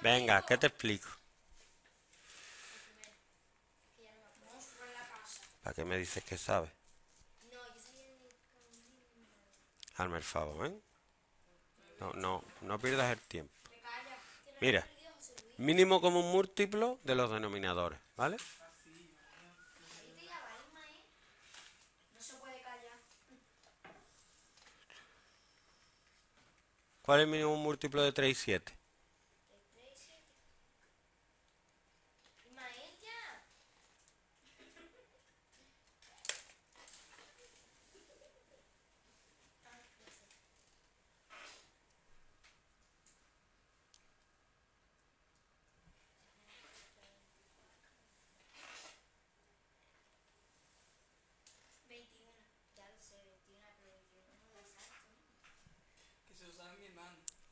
Venga, ¿qué te explico? ¿Para qué me dices que sabes? Hazme el favor, ¿eh? No, no, no pierdas el tiempo. Mira, mínimo común múltiplo de los denominadores, ¿vale? ¿Cuál es el mínimo múltiplo de 3 y 7?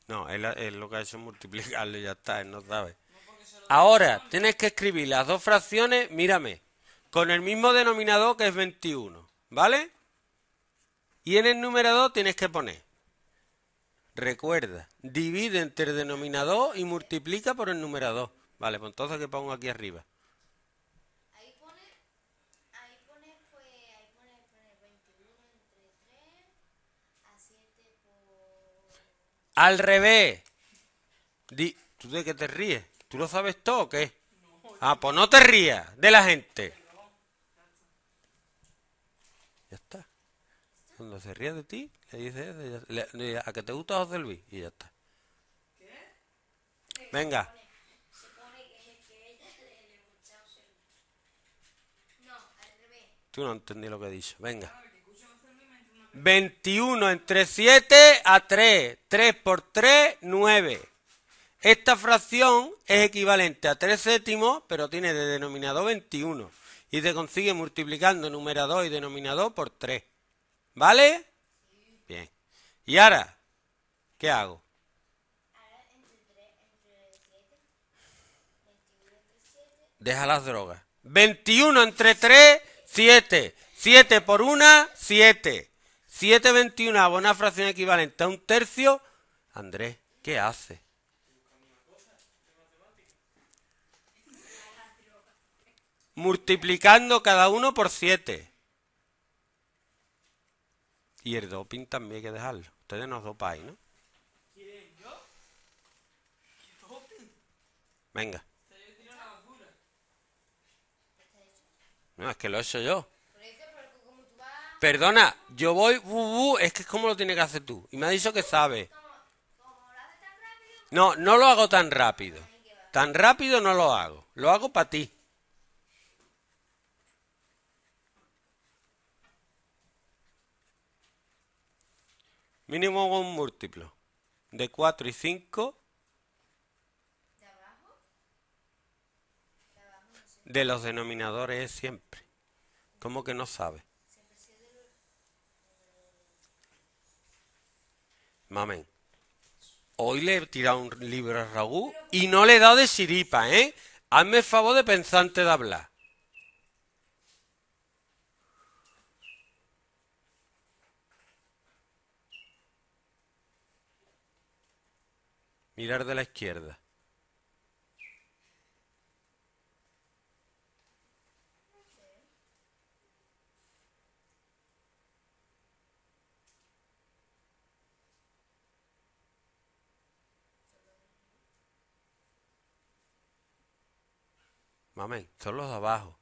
No, él, lo que ha hecho es multiplicarlo ya está, él no sabe. Ahora, tienes que escribir las dos fracciones, mírame, con el mismo denominador que es 21, ¿vale? Y en el numerador tienes que poner, recuerda, divide entre el denominador y multiplica por el numerador. Vale, pues entonces que pongo aquí arriba. Al revés. Di, ¿Tú de qué te ríes? ¿Tú lo sabes todo o qué? Ah, pues no te rías de la gente. Ya está. Cuando se ríe de ti, le dices a que te gusta José Luis y ya está. Venga. Tú no entendí lo que he dicho. Venga. 21 entre 7 a 3. 3 por 3, 9. Esta fracción es equivalente a 3 séptimos, pero tiene de denominador 21. Y se consigue multiplicando numerador y denominador por 3. ¿Vale? Bien. Y ahora, ¿qué hago? Deja las drogas. 21 entre 3, 7. 7 por 1, 7. 721 a una fracción equivalente a un tercio. Andrés, ¿qué hace? Multiplicando cada uno por 7. Y el doping también hay que dejarlo. Ustedes nos dopáis, ¿no? Venga. No, es que lo he hecho yo. Perdona, yo voy, es que es como lo tienes que hacer tú. Y me ha dicho que sabe. No, no lo hago tan rápido. Tan rápido no lo hago. Lo hago para ti. Mínimo un múltiplo. De 4 y 5. De los denominadores siempre. ¿Cómo que no sabe? Mamen. Hoy le he tirado un libro a Ragú y no le he dado de siripa, ¿eh? Hazme el favor de pensante de hablar. Mirar de la izquierda. Mamen, son los de abajo.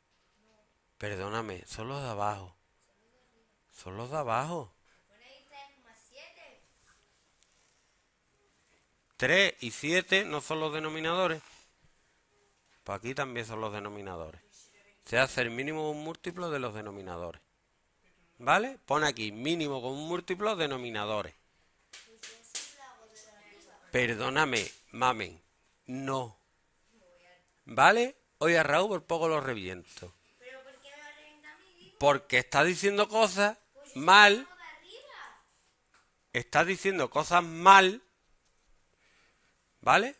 Perdóname, son los de abajo. Son los de abajo. 3 y 7 no son los denominadores. Pues aquí también son los denominadores. Se hace el mínimo con múltiplo de los denominadores. ¿Vale? Pone aquí mínimo con múltiplo denominadores. Perdóname, mamen. No. ¿Vale? Hoy a Raúl por poco lo reviento. ¿Pero por qué me revienta Porque está diciendo cosas pues mal. Está diciendo cosas mal. ¿Vale?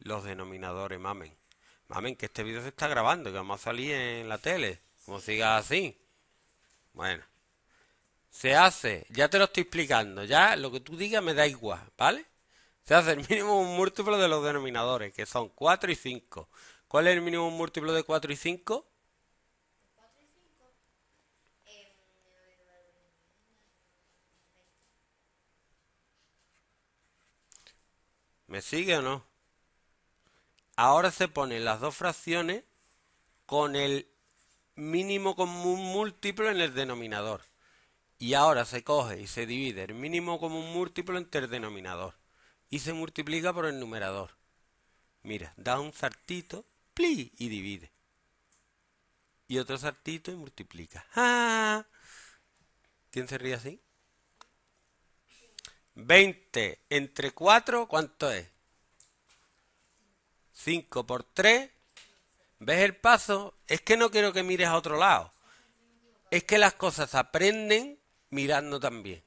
Los denominadores, mamen. Mamen, que este vídeo se está grabando, que vamos a salir en la tele. Como siga así. Bueno. Se hace, ya te lo estoy explicando, ya lo que tú digas me da igual, ¿vale? Se hace el mínimo múltiplo de los denominadores, que son 4 y 5. ¿Cuál es el mínimo múltiplo de 4 y 5? ¿Me sigue o no? Ahora se ponen las dos fracciones con el mínimo común múltiplo en el denominador. Y ahora se coge y se divide el mínimo común múltiplo entre el denominador y se multiplica por el numerador. Mira, da un saltito, pli, y divide. Y otro saltito y multiplica. ¡Ah! ¿Quién se ríe así? 20 entre 4, ¿cuánto es? 5 por 3. ¿Ves el paso? Es que no quiero que mires a otro lado. Es que las cosas aprenden mirando también.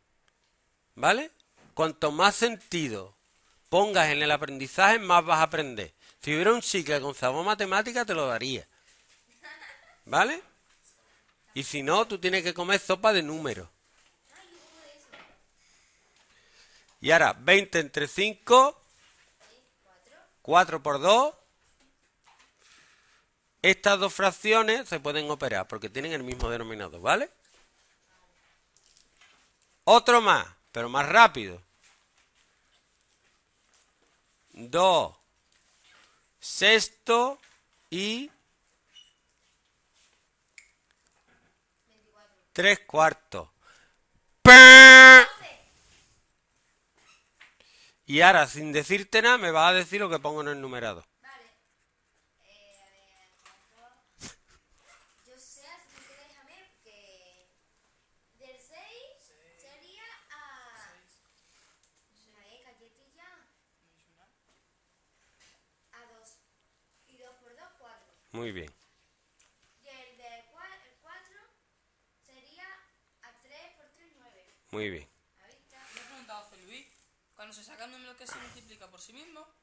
¿Vale? Cuanto más sentido pongas en el aprendizaje, más vas a aprender. Si hubiera un chicle con sabor matemática, te lo daría. ¿Vale? Y si no, tú tienes que comer sopa de números. Y ahora, 20 entre 5, 4 por 2. Estas dos fracciones se pueden operar porque tienen el mismo denominador, ¿vale? Otro más, pero más rápido. Dos, sexto y tres cuartos. Y ahora, sin decirte nada, me vas a decir lo que pongo en el numerado. Muy bien. Y el de 4 sería a 3 por 3, 9. Muy bien. Ahí he ha preguntado a Luis, cuando se saca un número que se multiplica por sí mismo,